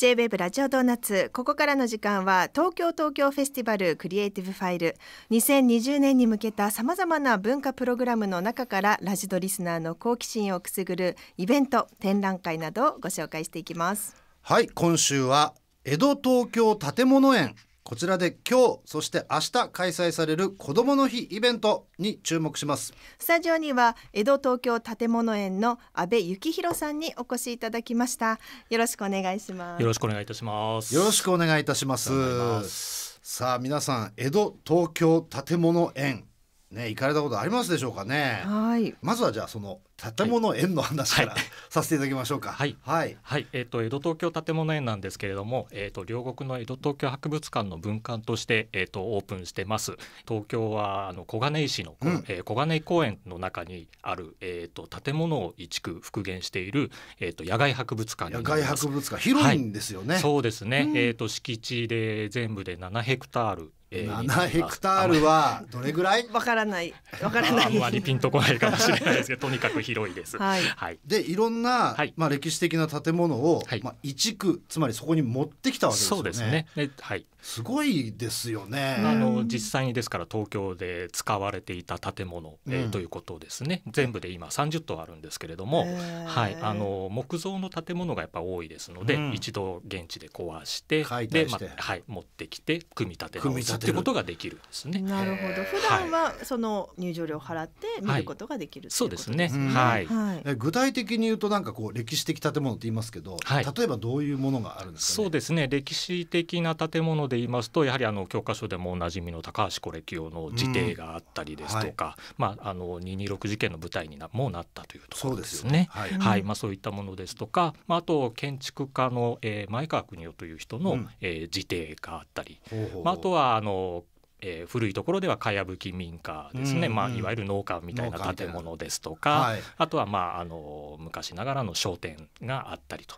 j w a v ラジオドーナツここからの時間は東京東京フェスティバルクリエイティブファイル2020年に向けたさまざまな文化プログラムの中からラジオリスナーの好奇心をくすぐるイベント展覧会などをご紹介していきますはい今週は江戸東京建物園こちらで今日そして明日開催される子どもの日イベントに注目しますスタジオには江戸東京建物園の阿部幸弘さんにお越しいただきましたよろしくお願いしますよろしくお願いいたしますよろしくお願いいたしますさあ皆さん江戸東京建物園ね、行かれたことありますでしょうかね。はい。まずはじゃあその建物園の話から、はい、させていただきましょうか。はい。はい。はい、えっ、ー、と江戸東京建物園なんですけれども、えっ、ー、と両国の江戸東京博物館の分館としてえっ、ー、とオープンしてます。東京はあの小金井市の、うん、え小金井公園の中にあるえっ、と建物を移築復元しているえっ、と野外博物館野外博物館広いんですよね。はい、そうですね。うん、えっ、と敷地で全部で7ヘクタールえ7ヘクタールはどれぐらいわからないわからないあんまりピンとこないかもしれないですけど とにかく広いです。はい、はい、でいろんな、はい、まあ、歴史的な建物を、はい、まあ、一区つまりそこに持ってきたわけですよね。そうですねはい、すごいですよね。あの実際にですから東京で使われていた建物、えー、ということですね全部で今30棟あるんですけれども、はい、あの木造の建物がやっぱ多いですので、うん、一度現地で壊してで、まあ、はい、持ってきて組み立て直す。ってことができるんですね。なるほど。普段はその入場料を払って見ることができる、はい、そうですね。はい。はい、具体的に言うとなんかこう歴史的建物って言いますけど、はい、例えばどういうものがあるんですか、ね、そうですね。歴史的な建物で言いますとやはりあの教科書でもおなじみの高橋是清の辞邸があったりですとか、はい、まああの二二六事件の舞台になもうなったというところですね。すねはい、はい、まあそういったものですとか、まああと建築家の、えー、前川邦夫という人の、うん、えー、自邸があったり、ほうほうまああとはあののえー、古いところではかやぶき民家ですね、うんうん、まあ、いわゆる農家みたいな建物ですとか、はい、あとは、まあ、あの昔ながらの商店があったりと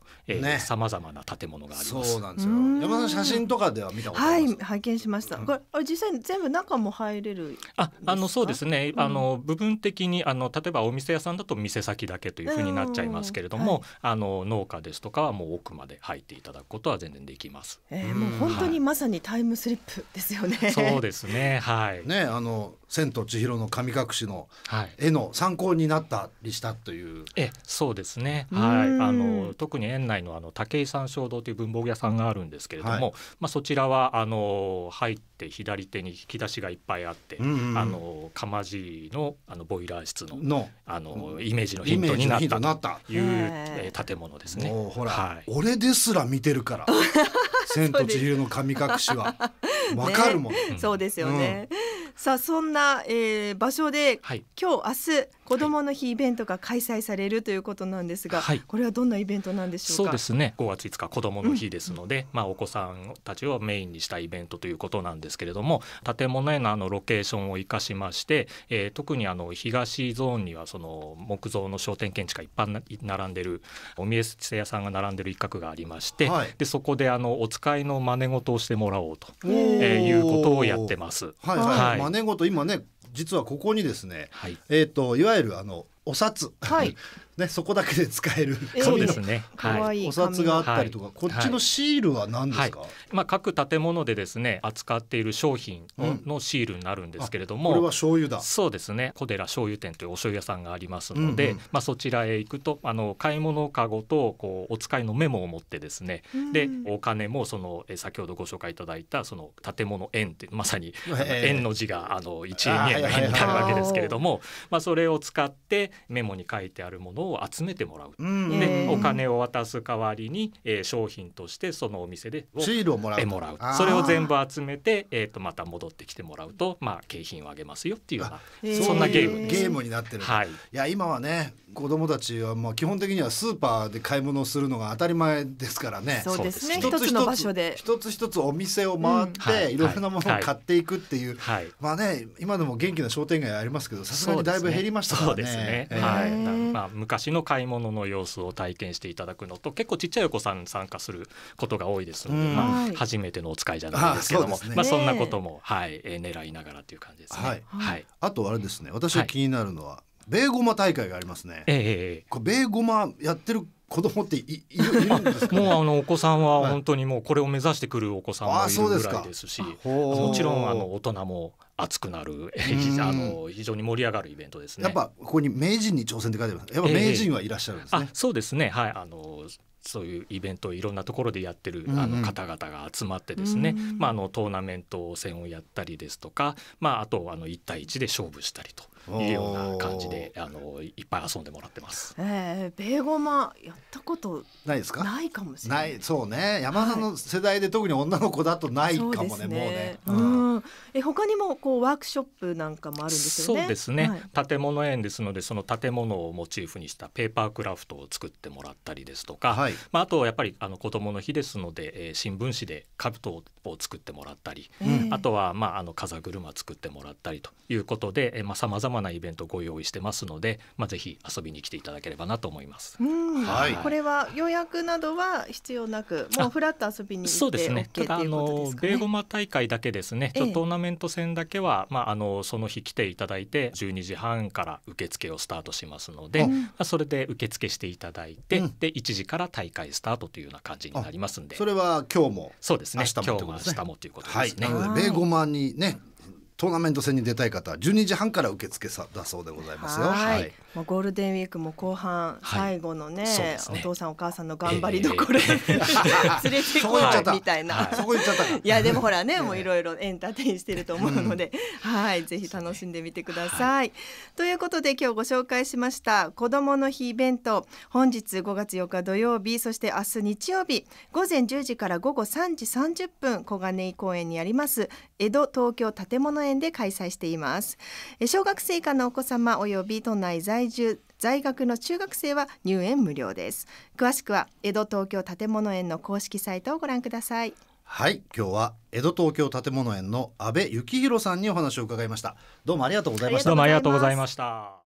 さまざまな建物がありますそうなんですよ山田さん写真とかでは見たことありますはい拝見しました、これあ実際に全部中も入れるああのそうですね、うん、あの部分的にあの例えばお店屋さんだと店先だけというふうになっちゃいますけれども、はい、あの農家ですとかはもう奥まで入っていただくことは全然できます、えー、もう本当にまさにタイムスリップですよね、はい、そうですですねはいねあの「千と千尋の神隠し」の絵の参考になったりしたという、はい、えそうですねはいあの特に園内のあの武井山椒堂という文房具屋さんがあるんですけれども、はい、まあ、そちらはあの入って左手に引き出しがいっぱいあって、うんうんあの釜爺のあのボイラー室のあの、イメージのヒントになったという建物ですね。ほら、はい、俺ですら見てるから 千と千尋の神隠しは わかるもん、ね、そうですよね、うん、さあそんな、えー、場所で、はい、今日明日子どもの日イベントが開催されるということなんですが、はい、これはどんなイベントなんでしょうか。そうですね。5月5日こどもの日ですので、うん、まあお子さんたちをメインにしたイベントということなんですけれども、建物へのあのロケーションを生かしまして、えー、特にあの東ゾーンにはその木造の商店建築がいっぱい並んでるおえせ屋さんが並んでる一角がありまして、はい、でそこであのお使いの真似事をしてもらおうと、えー、いうことをやってます。はい、はい、真似事今ね実はここにですね、はい、えっ、ー、といわゆるあのお札、はい、ね、そこだけで使える紙の、ねはい、お札があったりとか、こっちのシールは何ですか、まあ、各建物でですね扱っている商品のシールになるんですけれども、これは醤油だそうですね小寺醤油店というお醤油屋さんがありますので、まあ、そちらへ行くとあの買い物かごとこうお使いのメモを持ってですね、でお金もその先ほどご紹介いただいたその建物円ってまさに円の字があの一円二円円になるわけですけれども、まあ、それを使ってメモに書いてあるもののを集めてもらう、うん、でお金を渡す代わりに、えー、商品としてそのお店でシールをもらうもらうそれを全部集めて、えーと、また戻ってきてもらうと、まあ、景品をあげますよっていうようなそんなゲームゲームになってる、はい、いや今はね子供たちはまあ基本的にはスーパーで買い物をするのが当たり前ですからねそうですね一つの場所で一つ一つお店を回って、うんい、ろいろなものを買っていくっていう、はい、まあね今でも元気な商店街ありますけどさすがにだいぶ減りましたからね。そうですね、えー、はいまあ、昔の買い物の様子を体験していただくのと結構ちっちゃいお子さん参加することが多いですので、まあ、初めてのお使いじゃないですけども、ね、まあ、そんなことも、はい、え狙いながらという感じですね。はい、はい、あとあれですね私が気になるのは、はい、ベーゴ大会がありますね、えー、これベーゴやってる子供ってい いるんですか、ね、もうあのお子さんは本当にもうこれを目指してくるお子さんもいるぐらいですしもちろんあの大人も熱くなるあの非常に盛り上がるイベントですね。やっぱここに名人に挑戦って書いてます。やっぱ名人はいらっしゃるんですね。えー、そうですね。はいあのそういうイベントいろんなところでやってるあの方々が集まってですね、うん、まあ、あのトーナメント戦をやったりですとか、まあ、あとあの1対1で勝負したりというような感じであのいっぱい遊んでもらってます。えー、ベーゴマやったことないですか？ないかもしれない。ないそうね。山田の世代で、特に女の子だとないかもね。うねもうね。うん。うん、え他にもこうワークショップなんかもあるんですよね。そうですね。はい、建物園ですのでその建物をモチーフにしたペーパークラフトを作ってもらったりですとか、はい、まああとやっぱりあの子供の日ですので、えー、新聞紙で兜を作ってもらったり、うん、あとはまああの風車作ってもらったりということで、えー、まあさまざままなイベントご用意してますので、まあ、ぜひ遊びに来ていただければなと思います。はい、これは予約などは必要なく、もうフラッと遊びにそうですね。ただ、あの米ゴマ大会だけですね。っとトーナメント戦だけは、まああのその日来ていただいて、12時半から受付をスタートしますので、まあそれで受付していただいて、うん、で1時から大会スタートというような感じになりますんで。それは今日も。そうですね。今日も明日もということですね。はい、ゴマにねトーナメント戦に出たい方12時半から受付さだそうでございますよ。はい、もうゴールデンウィークも後半、最後のね、ね、お父さんお母さんの頑張りどころ、えー、連れてこいみたいな。そこ行っちゃった。いやでもほらねもういろいろエンターテインしてると思うので、うん、はいぜひ楽しんでみてください。はい、ということで今日ご紹介しました子どもの日イベント本日5月4日土曜日そして明日日曜日午前10時から午後3時30分小金井公園にあります江戸東京建物園園で開催しています小学生以下のお子様及び都内在住在学の中学生は入園無料です詳しくは江戸東京建物園の公式サイトをご覧くださいはい今日は江戸東京建物園の安倍幸宏さんにお話を伺いましたどうもありがとうございましたどうもありがとうございました